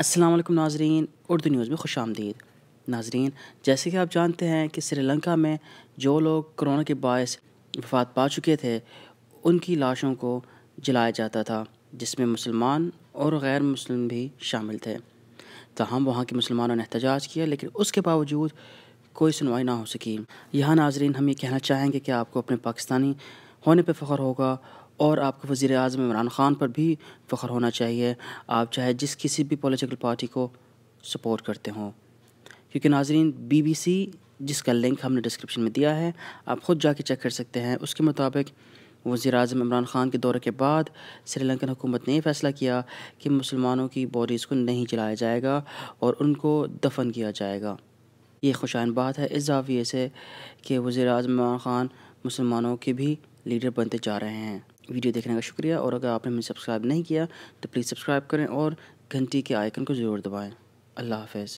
अस्सलाम वालेकुम नाजरीन उर्दू न्यूज़ में खुश आमदीद नाजरीन जैसे कि आप जानते हैं कि श्रीलंका में जो लोग कोरोना के बायस वफात पा चुके थे उनकी लाशों को जलाया जाता था जिसमें मुसलमान और गैर मुसलम भी शामिल थे तहम तो वहाँ के मुसलमानों ने एहतजाज किया लेकिन उसके बावजूद कोई सुनवाई ना हो सकी यहाँ नाजरीन हम ये कहना चाहेंगे कि आपको अपने पाकिस्तानी होने पर फ़ख्र होगा और आपको वज़ी अजम इमरान ख़ान पर भी फ़ख्र होना चाहिए आप चाहे जिस किसी भी पॉलिटिकल पार्टी को सपोर्ट करते हों क्योंकि नाजरीन बीबीसी जिसका लिंक हमने डिस्क्रिप्शन में दिया है आप ख़ुद जाके चेक कर सकते हैं उसके मुताबिक वज़ी अजम इमरान ख़ान के दौरे के बाद श्रीलंकन हुकूमत ने फैसला किया कि मुसलमानों की बॉडीज़ को नहीं जलाया जाएगा और उनको दफन किया जाएगा ये खुशाइन बात है इस जाविये से कि वज़ी अजम इमरान ख़ान मुसलमानों के भी लीडर बनते जा रहे हैं वीडियो देखने का शुक्रिया और अगर आपने मुझे सब्सक्राइब नहीं किया तो प्लीज़ सब्सक्राइब करें और घंटी के आइकन को ज़रूर दबाएँ अल्लाह हाफ़